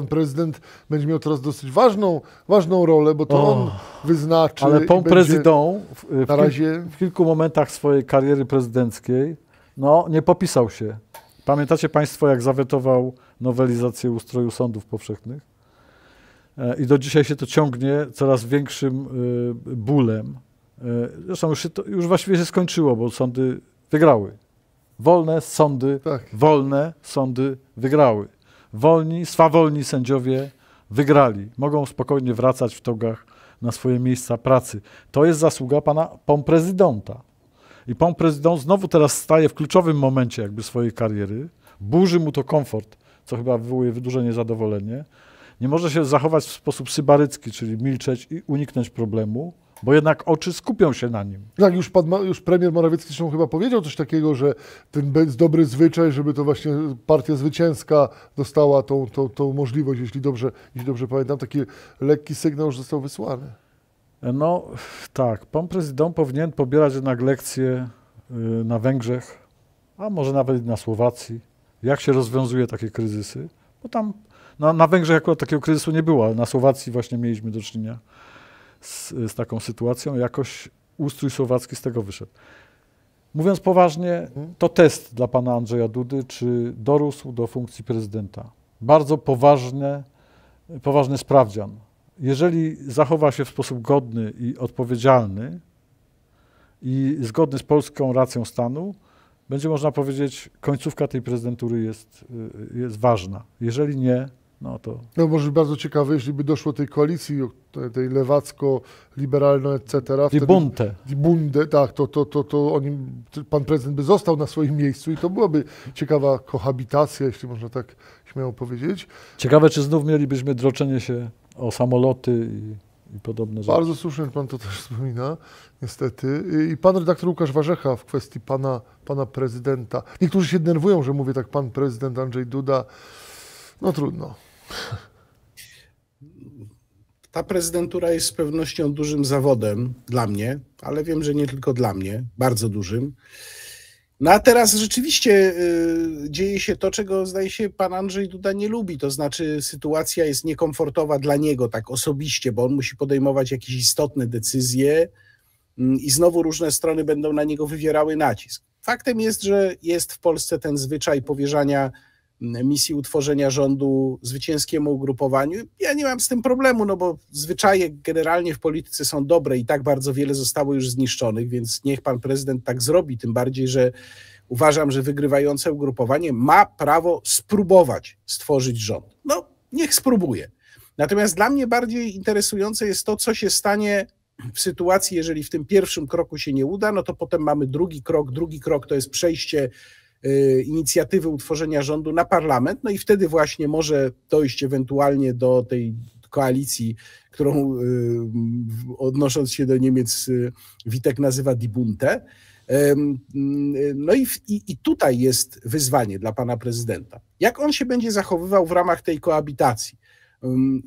pan prezydent będzie miał teraz dosyć ważną, ważną rolę, bo to oh, on wyznaczy. Ale pan prezydent w, na razie... w kilku momentach swojej kariery prezydenckiej no, nie popisał się. Pamiętacie Państwo, jak zawetował nowelizację ustroju sądów powszechnych? E, I do dzisiaj się to ciągnie coraz większym e, bólem. E, zresztą już, to, już właściwie się skończyło, bo sądy wygrały. Wolne sądy, tak. wolne sądy wygrały wolni, swawolni sędziowie wygrali. Mogą spokojnie wracać w togach na swoje miejsca pracy. To jest zasługa pana prezydenta. I pan prezydent znowu teraz staje w kluczowym momencie jakby swojej kariery, burzy mu to komfort, co chyba wywołuje duże niezadowolenie. Nie może się zachować w sposób sybarycki, czyli milczeć i uniknąć problemu bo jednak oczy skupią się na nim. Tak, już, pan, już premier Morawiecki zresztą chyba powiedział coś takiego, że ten dobry zwyczaj, żeby to właśnie partia zwycięska dostała tą, tą, tą możliwość, jeśli dobrze, jeśli dobrze pamiętam, taki lekki sygnał już został wysłany. No tak, pan prezydent powinien pobierać jednak lekcje y, na Węgrzech, a może nawet na Słowacji, jak się rozwiązuje takie kryzysy, bo tam na, na Węgrzech akurat takiego kryzysu nie było, ale na Słowacji właśnie mieliśmy do czynienia z, z taką sytuacją, jakoś ustrój słowacki z tego wyszedł. Mówiąc poważnie, mhm. to test dla pana Andrzeja Dudy, czy dorósł do funkcji prezydenta. Bardzo poważne, poważny sprawdzian. Jeżeli zachowa się w sposób godny i odpowiedzialny i zgodny z polską racją stanu, będzie można powiedzieć, końcówka tej prezydentury jest, y, y, jest ważna. Jeżeli nie, no to... No może bardzo ciekawe, jeśli by doszło tej koalicji, tej lewacko-liberalno, etc. Die Bunte. Die bunte tak, to, to, to, to oni, pan prezydent by został na swoim miejscu i to byłaby ciekawa kohabitacja, jeśli można tak śmiało powiedzieć. Ciekawe, czy znów mielibyśmy droczenie się o samoloty i i podobne rzeczy. Bardzo słusznie pan to też wspomina, niestety. I pan redaktor Łukasz Warzecha w kwestii pana, pana prezydenta. Niektórzy się denerwują, że mówię tak pan prezydent Andrzej Duda. No trudno. Ta prezydentura jest z pewnością dużym zawodem dla mnie, ale wiem, że nie tylko dla mnie, bardzo dużym. No a teraz rzeczywiście y, dzieje się to, czego zdaje się pan Andrzej Duda nie lubi, to znaczy sytuacja jest niekomfortowa dla niego tak osobiście, bo on musi podejmować jakieś istotne decyzje mm, i znowu różne strony będą na niego wywierały nacisk. Faktem jest, że jest w Polsce ten zwyczaj powierzania misji utworzenia rządu zwycięskiemu ugrupowaniu. Ja nie mam z tym problemu, no bo zwyczaje generalnie w polityce są dobre i tak bardzo wiele zostało już zniszczonych, więc niech pan prezydent tak zrobi, tym bardziej, że uważam, że wygrywające ugrupowanie ma prawo spróbować stworzyć rząd. No, niech spróbuje. Natomiast dla mnie bardziej interesujące jest to, co się stanie w sytuacji, jeżeli w tym pierwszym kroku się nie uda, no to potem mamy drugi krok. Drugi krok to jest przejście E, inicjatywy utworzenia rządu na parlament, no i wtedy właśnie może dojść ewentualnie do tej koalicji, którą e, odnosząc się do Niemiec e, Witek nazywa Die Bunte. No i, i, i, tutaj jest wyzwanie dla pana prezydenta. Jak on się będzie zachowywał w ramach tej koabitacji?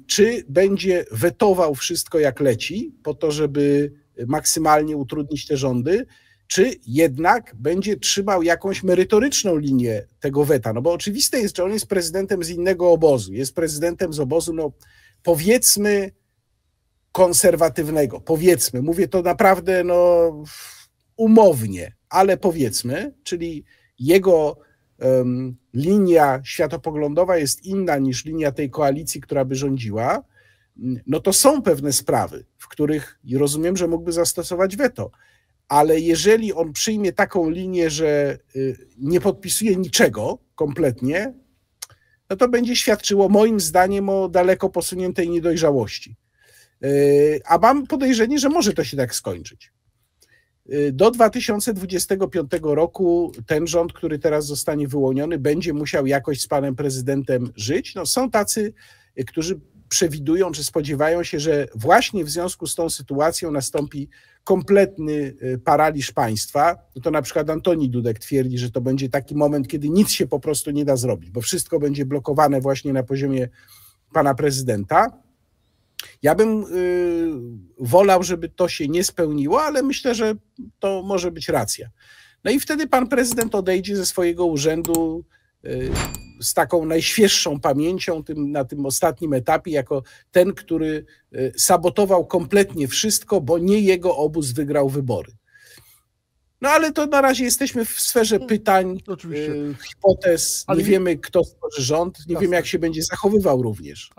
Czy będzie wetował wszystko jak leci, po to, żeby maksymalnie utrudnić te rządy? czy jednak będzie trzymał jakąś merytoryczną linię tego weta. No bo oczywiste jest, że on jest prezydentem z innego obozu, jest prezydentem z obozu, no powiedzmy, konserwatywnego. Powiedzmy, mówię to naprawdę no, umownie, ale powiedzmy, czyli jego um, linia światopoglądowa jest inna niż linia tej koalicji, która by rządziła. No to są pewne sprawy, w których rozumiem, że mógłby zastosować weto ale jeżeli on przyjmie taką linię, że y, nie podpisuje niczego kompletnie, no to będzie świadczyło moim zdaniem o daleko posuniętej niedojrzałości. Y, a mam podejrzenie, że może to się tak skończyć. Y, do 2025 roku ten rząd, który teraz zostanie wyłoniony, będzie musiał jakoś z panem prezydentem żyć. No, są tacy, którzy przewidują czy spodziewają się, że właśnie w związku z tą sytuacją nastąpi kompletny y, paraliż państwa, no to na przykład Antoni Dudek twierdzi, że to będzie taki moment, kiedy nic się po prostu nie da zrobić, bo wszystko będzie blokowane właśnie na poziomie pana prezydenta. Ja bym y, wolał, żeby to się nie spełniło, ale myślę, że to może być racja. No i wtedy pan prezydent odejdzie ze swojego urzędu y, z taką najświeższą pamięcią tym, na tym ostatnim etapie, jako ten, który e, sabotował kompletnie wszystko, bo nie jego obóz wygrał wybory. No ale to na razie jesteśmy w sferze no, pytań, Oczywiście. E, hipotez, nie ale... wiemy kto stworzy rząd, nie Jasne. Tak, wiemy tak. jak się będzie zachowywał również.